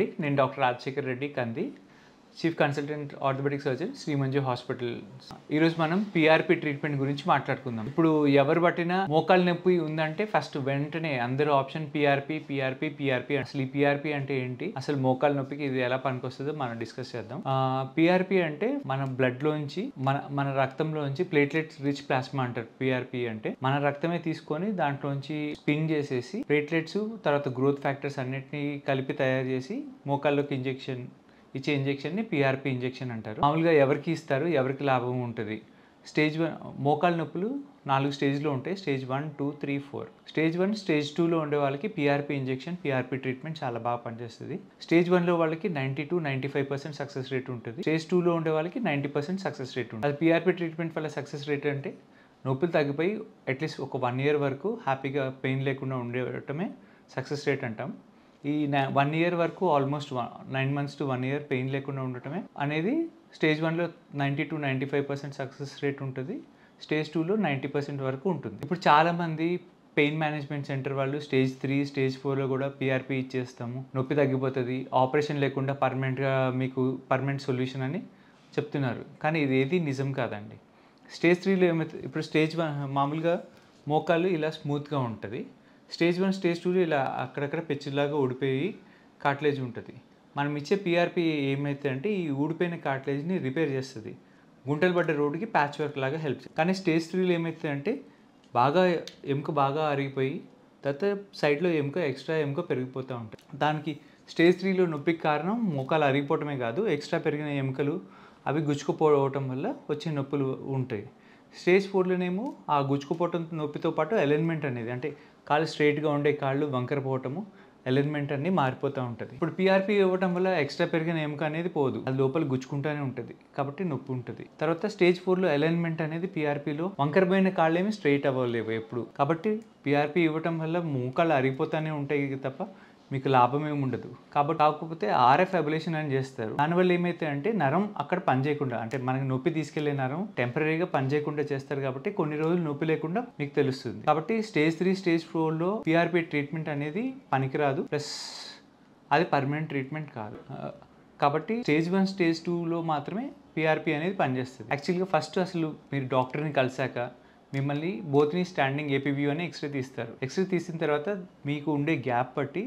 అండి నేను doctor Rajasekhar Reddy Kandi chief consultant orthopaedic surgeon Srimanju hospital ఈరోజు మనం పిఆర్పి ట్రీట్మెంట్ గురించి మాట్లాడుకుందాం ఇప్పుడు ఎవరు పట్టినా మోకాలు నొప్పి ఉందంటే ఫస్ట్ వెంటనే అందరూ ఆప్షన్ పిఆర్పి పీఆర్పీ పిఆర్పి అసలు ఈ పీఆర్పీ అంటే ఏంటి అసలు మోకాలు నొప్పికి ఇది ఎలా పనికొస్తుందో మనం డిస్కస్ చేద్దాం పిఆర్పి అంటే మన బ్లడ్లోంచి మన మన రక్తంలోంచి ప్లేట్లెట్స్ రిచ్ ప్లాస్మా అంటారు పిఆర్పి అంటే మన రక్తమే తీసుకొని దాంట్లోంచి స్పిన్ చేసేసి ప్లేట్లెట్స్ తర్వాత గ్రోత్ ఫ్యాక్టర్స్ అన్నిటినీ కలిపి తయారు చేసి మోకాల్లోకి ఇంజెక్షన్ ఇచ్చే ఇంజెక్షన్ని పీఆర్పీ ఇంజెక్షన్ అంటారు మామూలుగా ఎవరికి ఇస్తారు ఎవరికి లాభం ఉంటుంది స్టేజ్ వన్ మోకాల్ నొప్పులు నాలుగు స్టేజ్లో ఉంటాయి stage one two three four stage one stage టూలో ఉండే వాళ్ళకి పీఆర్పీ ఇంజెక్షన్ పీఆర్పీ ట్రీట్మెంట్ చాలా బాగా పనిచేస్తుంది స్టేజ్ వన్లో వాళ్ళకి ninety to ninety five percent success rate ఉంటుంది స్టేజ్ టూలో ఉండే వాళ్ళకి నైంటీ పర్సెంట్ సక్సెస్ రేట్ ఉంటుంది అది పీఆర్పీ ట్రీట్మెంట్ వల్ల సక్సెస్ రేట్ అంటే నొప్పులు తగ్గిపోయి అట్లీస్ట్ ఒక వన్ ఇయర్ వరకు హ్యాపీగా పెయిన్ లేకుండా ఉండేటమే సక్సెస్ రేట్ అంటాం ఈ వన్ ఇయర్ వరకు almost nine months to one year pain లేకుండా ఉండటమే అనేది స్టేజ్ వన్లో ninety to ninety five percent success rate ఉంటుంది స్టేజ్ టూలో నైంటీ పర్సెంట్ వరకు ఉంటుంది ఇప్పుడు చాలామంది పెయిన్ మేనేజ్మెంట్ సెంటర్ వాళ్ళు స్టేజ్ త్రీ స్టేజ్ ఫోర్లో కూడా పీఆర్పీ ఇచ్చేస్తాము నొప్పి తగ్గిపోతుంది ఆపరేషన్ లేకుండా పర్మనెంట్గా మీకు పర్మనెంట్ సొల్యూషన్ అని చెప్తున్నారు కానీ ఇది ఏది నిజం కాదండి స్టేజ్ త్రీలో ఏమైతే ఇప్పుడు స్టేజ్ వన్ మామూలుగా మోకాలు ఇలా స్మూత్గా ఉంటుంది స్టేజ్ వన్ స్టేజ్ టూలో ఇలా అక్కడక్కడ పెచ్చులాగా ఊడిపోయి కాట్లేజ్ ఉంటుంది మనం ఇచ్చే పీఆర్పి ఏమైతే అంటే ఈ ఊడిపోయిన కాట్లేజ్ని రిపేర్ చేస్తుంది గుంటలు పడ్డ రోడ్డుకి ప్యాచ్ వర్క్ లాగా హెల్ప్ చేస్తుంది కానీ స్టేజ్ త్రీలో ఏమైతే అంటే బాగా ఎముక బాగా అరిగిపోయి తర్వాత సైడ్లో ఎముక ఎక్స్ట్రా ఎముక పెరిగిపోతూ ఉంటాయి దానికి స్టేజ్ త్రీలో నొప్పికి కారణం మోకాలు అరిగిపోవటమే కాదు ఎక్స్ట్రా పెరిగిన ఎముకలు అవి గుచ్చుకుపోవటం వల్ల వచ్చే నొప్పులు ఉంటాయి స్టేజ్ ఫోర్లోనేమో ఆ గుచ్చుకుపోవటం నొప్పితో పాటు అలైన్మెంట్ అనేది అంటే కాళ్ళు స్ట్రైట్గా ఉండే కాళ్ళు వంకరపోవటము ఎలిమెంట్ అన్ని మారిపోతూ ఉంటుంది ఇప్పుడు పీఆర్పీ ఇవ్వడం వల్ల ఎక్స్ట్రా పెరిగిన ఎముక అనేది పోదు అది లోపల గుచ్చుకుంటూనే ఉంటుంది కాబట్టి నొప్పి ఉంటుంది తర్వాత స్టేజ్ ఫోర్లో అలైన్మెంట్ అనేది పీఆర్పీలో వంకరపోయిన కాళ్ళేమి స్ట్రైట్ అవ్వలేవు ఎప్పుడు కాబట్టి పీఆర్పీ ఇవ్వటం వల్ల మోకాళ్ళు అరిగిపోతూనే ఉంటాయి తప్ప మీకు లాభం ఏమి ఉండదు కాబట్టి కాకపోతే ఆర్ఎఫ్ అబులేషన్ అని చేస్తారు దానివల్ల ఏమైతే అంటే నరం అక్కడ పనిచేయకుండా అంటే మనకి నొప్పి తీసుకెళ్లే నరం టెంపరీగా పనిచేయకుండా చేస్తారు కాబట్టి కొన్ని రోజులు నొప్పి లేకుండా మీకు తెలుస్తుంది కాబట్టి స్టేజ్ త్రీ స్టేజ్ ఫోర్లో పిఆర్పి ట్రీట్మెంట్ అనేది పనికిరాదు ప్లస్ అది పర్మనెంట్ ట్రీట్మెంట్ కాదు కాబట్టి స్టేజ్ వన్ స్టేజ్ టూలో మాత్రమే పిఆర్పి అనేది పనిచేస్తుంది యాక్చువల్గా ఫస్ట్ అసలు మీరు డాక్టర్ని కలిశాక మిమ్మల్ని బోత్ని స్టాండింగ్ ఏపీవీ అని ఎక్స్రే తీస్తారు ఎక్స్రే తీసిన తర్వాత మీకు ఉండే గ్యాప్ బట్టి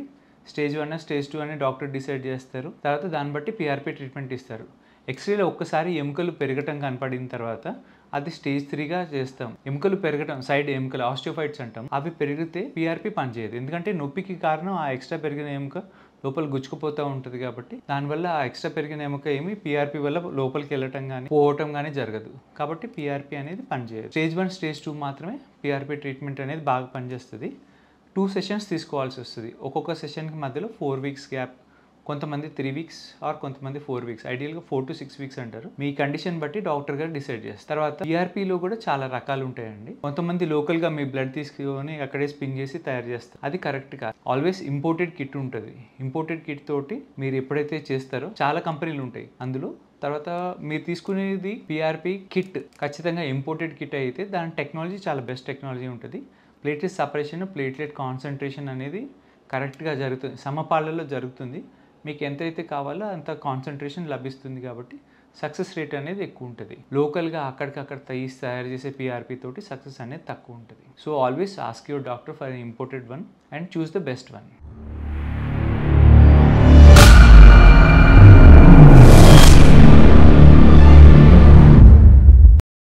స్టేజ్ వన్ స్టేజ్ టూ అని డాక్టర్ డిసైడ్ చేస్తారు తర్వాత దాన్ని బట్టి పిఆర్పి ట్రీట్మెంట్ ఇస్తారు ఎక్స్రేలో ఒక్కసారి ఎముకలు పెరగటం కనపడిన తర్వాత అది స్టేజ్ త్రీగా చేస్తాం ఎముకలు పెరగటం సైడ్ ఎముకలు ఆస్టియోఫైట్స్ అంటాం అవి పెరిగితే పిఆర్పి పనిచేయదు ఎందుకంటే నొప్పికి కారణం ఆ ఎక్స్ట్రా పెరిగిన ఎముక లోపల గుచ్చుకుపోతూ ఉంటుంది కాబట్టి దానివల్ల ఆ ఎక్స్ట్రా పెరిగిన ఎముక ఏమి పిఆర్పి వల్ల లోపలికి వెళ్ళటం కానీ పోవటం కానీ జరగదు కాబట్టి పీఆర్పీ అనేది పనిచేయదు స్టేజ్ వన్ స్టేజ్ టూ మాత్రమే పిఆర్పి ట్రీట్మెంట్ అనేది బాగా పనిచేస్తుంది టూ సెషన్స్ తీసుకోవాల్సి వస్తుంది ఒక్కొక్క సెషన్కి మధ్యలో ఫోర్ వీక్స్ గ్యాప్ కొంతమంది త్రీ వీక్స్ ఆర్ కొంతమంది ఫోర్ వీక్స్ ఐడియల్గా ఫోర్ టు సిక్స్ వీక్స్ అంటారు మీ కండిషన్ బట్టి డాక్టర్ గారు డిసైడ్ చేస్తారు తర్వాత ఈఆర్పీలో e కూడా చాలా రకాలు ఉంటాయండి కొంతమంది లోకల్గా మీ బ్లడ్ తీసుకొని అక్కడే స్పిన్ చేసి తయారు చేస్తారు అది కరెక్ట్ కాదు ఆల్వేస్ ఇంపోర్టెడ్ కిట్ ఉంటుంది ఇంపోర్టెడ్ కిట్ తోటి మీరు ఎప్పుడైతే చేస్తారో చాలా కంపెనీలు ఉంటాయి అందులో తర్వాత మీరు తీసుకునేది పిఆర్పి కిట్ ఖచ్చితంగా ఇంపోర్టెడ్ కిట్ అయితే దాని టెక్నాలజీ చాలా బెస్ట్ టెక్నాలజీ ఉంటుంది ప్లేటెట్ సపరేషన్ ప్లేట్లెట్ కాన్సన్ట్రేషన్ అనేది కరెక్ట్గా జరుగుతుంది సమపాళ్ళలో జరుగుతుంది మీకు ఎంతైతే కావాలో అంత కాన్సన్ట్రేషన్ లభిస్తుంది కాబట్టి సక్సెస్ రేట్ అనేది ఎక్కువ ఉంటుంది లోకల్గా అక్కడికక్కడ తయారు తయారు చేసే పీఆర్పీ తోటి సక్సెస్ అనేది తక్కువ ఉంటుంది so always ask your doctor for imported one and choose the best one